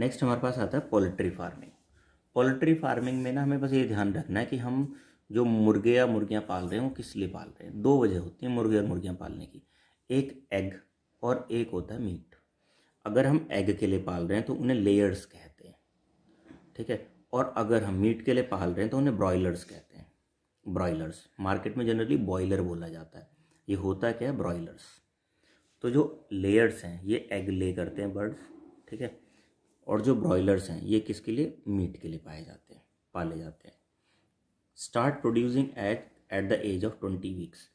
next हमारे पास आता है पोल्ट्री फार्मिंग पोल्ट्री फार्मिंग में ना हमें बस ये ध्यान रखना है कि हम जो मुर्गे या मुर्गियाँ पाल रहे हैं वो किस लिए पाल रहे हैं दो वजह होती है मुर्गे और मुर्गियाँ पालने की एक एग और एक होता है मीट अगर हम एग के लिए पाल रहे हैं तो उन्हें लेयर्स कहते हैं ठीक है और अगर हम मीट के लिए पाल रहे हैं तो उन्हें ब्रॉयलर्स कहते हैं ब्रॉयलर्स मार्केट में जनरली बॉयलर बोला जाता है ये होता क्या है ब्रॉयलर्स तो जो लेयर्स हैं ये एग ले करते हैं बर्ड्स ठीक है और जो ब्रॉयलर्स हैं ये किसके लिए मीट के लिए पाए जाते हैं पाले जाते हैं start producing at at the age of twenty weeks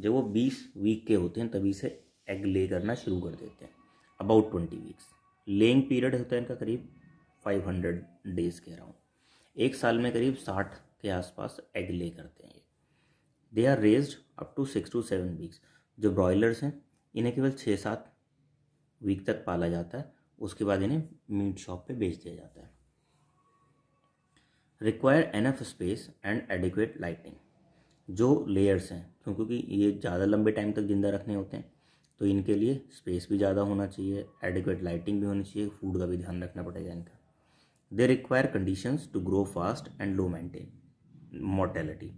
जब वो बीस वीक के होते हैं तभी से एग ले करना शुरू कर देते हैं about twenty weeks laying period होता है इनका करीब फाइव हंड्रेड डेज कह रहा हूँ एक साल में करीब साठ के आसपास एग ले करते हैं they are raise up to six to seven weeks जो ब्रॉयलर्स हैं इन्हें केवल छः सात वीक तक पाला जाता है उसके बाद इन्हें मीट शॉप पे बेच दिया जाता है require enough space and adequate lighting जो लेयर्स हैं क्योंकि ये ज़्यादा लंबे टाइम तक ज़िंदा रखने होते हैं तो इनके लिए स्पेस भी ज़्यादा होना चाहिए एडिक्वेट लाइटिंग भी होनी चाहिए फूड का भी ध्यान रखना पड़ेगा इनका they require conditions to grow fast and low maintain mortality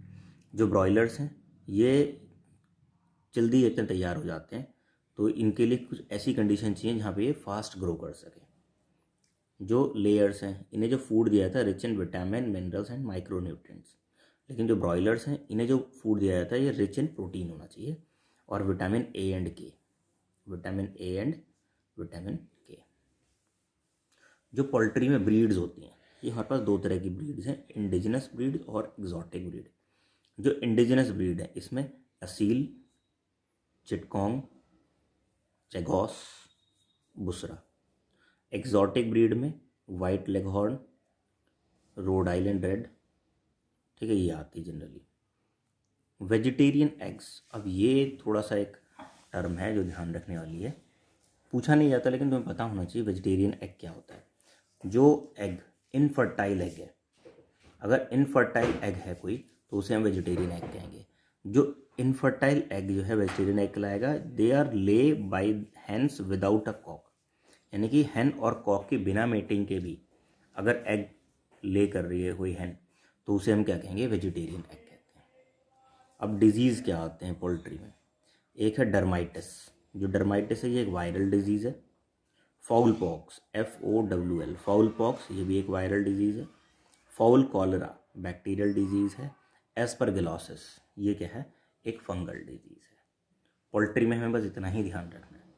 जो ब्रॉयलर्स हैं ये जल्दी इतने तैयार हो जाते हैं तो इनके लिए कुछ ऐसी कंडीशन चाहिए जहाँ पे ये फास्ट ग्रो कर सके जो लेयर्स हैं इन्हें जो फूड दिया जाता है rich in vitamin minerals and micro nutrients लेकिन जो ब्रॉयलर्स हैं इन्हें जो फूड दिया जाता है ये रिच इन प्रोटीन होना चाहिए और vitamin A and K vitamin A and vitamin K जो पोल्ट्री में ब्रीड्स होती हैं ये हमारे पास दो तरह की ब्रीड्स हैं इंडिजिनस ब्रीड और एग्जॉटिक ब्रीड जो इंडिजिनस ब्रीड है इसमें असील चिटकोंग चेगॉस बुसरा एक्जॉटिक ब्रीड में white leghorn Rhode Island red ठीक है ये आती है जनरली वेजिटेरियन एग्स अब ये थोड़ा सा एक टर्म है जो ध्यान रखने वाली है पूछा नहीं जाता लेकिन तुम्हें पता होना चाहिए वेजिटेरियन एग क्या होता है जो एग इनफर्टाइल एग है अगर इनफर्टाइल एग है कोई तो उसे हम वेजिटेरियन एग कहेंगे जो इनफर्टाइल एग जो है वेजिटेरियन एग कहलाएगा they are laid by hens without a cock यानी कि हैन और कॉक के बिना मेटिंग के भी अगर एग ले कर रही है हुई हैन तो उसे हम क्या कहेंगे वेजिटेरियन एग कहते हैं अब डिजीज़ क्या आते हैं पोल्ट्री में एक है डर्माइटिस जो डर्माइटिस है ये एक वायरल डिजीज़ है fowl pox F O W L fowl pox ये भी एक वायरल डिजीज़ है फाउल कॉलरा बैक्टीरियल डिजीज़ है एस्परगिलोसिस ये क्या है एक फंगल डिजीज़ है पोल्ट्री में हमें बस इतना ही ध्यान रखना है